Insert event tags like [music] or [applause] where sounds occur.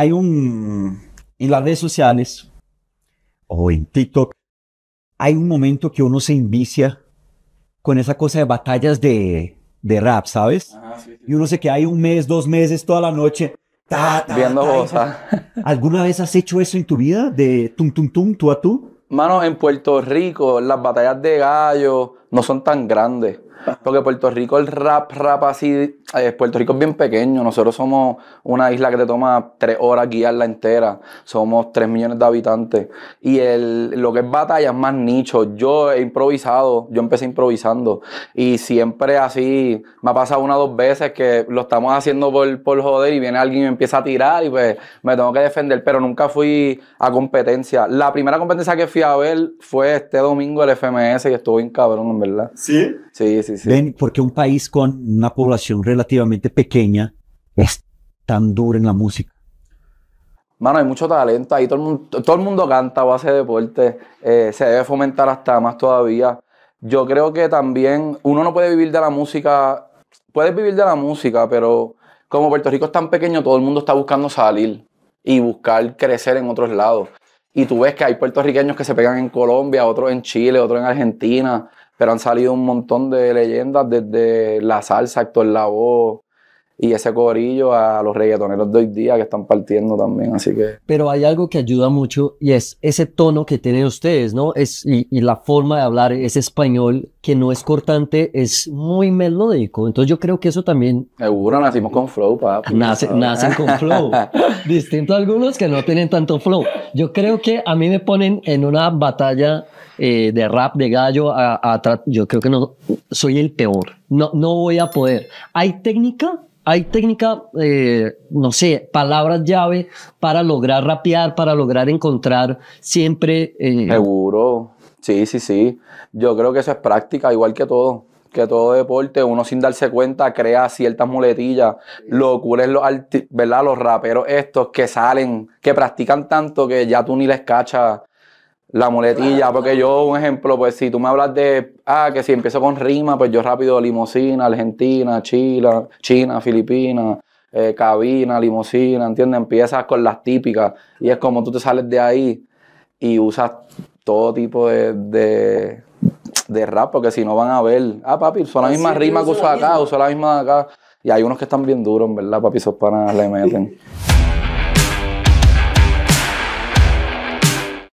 hay un, en las redes sociales o en TikTok, hay un momento que uno se invicia con esa cosa de batallas de, rap, ¿sabes? Y uno se que hay un mes, dos meses, toda la noche. Viendo cosas. ¿Alguna vez has hecho eso en tu vida? De tum, tum, tum, tú a tú. Mano, en Puerto Rico, las batallas de gallo, no son tan grandes. Porque Puerto Rico, el rap, rap así, eh, Puerto Rico es bien pequeño. Nosotros somos una isla que te toma tres horas guiarla entera. Somos tres millones de habitantes. Y el, lo que es batalla es más nicho. Yo he improvisado, yo empecé improvisando. Y siempre así, me ha pasado una o dos veces que lo estamos haciendo por, por joder y viene alguien y me empieza a tirar y pues me tengo que defender. Pero nunca fui a competencia. La primera competencia que fui a ver fue este domingo el FMS y estuvo bien cabrón verdad. ¿Sí? Sí, sí, sí. Ven, porque un país con una población relativamente pequeña es tan duro en la música. Mano, hay mucho talento, ahí todo el mundo, todo el mundo canta o hace deporte, eh, se debe fomentar hasta más todavía. Yo creo que también uno no puede vivir de la música, puedes vivir de la música, pero como Puerto Rico es tan pequeño, todo el mundo está buscando salir y buscar crecer en otros lados. Y tú ves que hay puertorriqueños que se pegan en Colombia, otros en Chile, otros en Argentina, pero han salido un montón de leyendas desde la salsa, actor la voz, y ese corillo a los reggaetoneros de hoy día que están partiendo también, así que... Pero hay algo que ayuda mucho y es ese tono que tienen ustedes, ¿no? Es, y, y la forma de hablar, ese español que no es cortante, es muy melódico. Entonces yo creo que eso también... Seguro, nacimos con flow, papi. nacen con flow. [laughs] Distinto a algunos que no tienen tanto flow. Yo creo que a mí me ponen en una batalla eh, de rap, de gallo, a, a yo creo que no soy el peor. No, no voy a poder. Hay técnica hay técnica, eh, no sé, palabras llave para lograr rapear, para lograr encontrar siempre. Eh, Seguro. Sí, sí, sí. Yo creo que eso es práctica, igual que todo. Que todo deporte, uno sin darse cuenta crea ciertas muletillas. Locura es los, ¿verdad? los raperos estos que salen, que practican tanto que ya tú ni les cachas la muletilla, porque yo, un ejemplo, pues si tú me hablas de, ah, que si empiezo con rima, pues yo rápido limosina, Argentina, China, China, Filipinas, eh, cabina, limosina, ¿entiendes? Empiezas con las típicas y es como tú te sales de ahí y usas todo tipo de, de, de rap, porque si no van a ver, ah, papi, son la pues misma rima que uso acá, uso la misma acá. Y hay unos que están bien duros, verdad, papi, esos panas le meten. [laughs]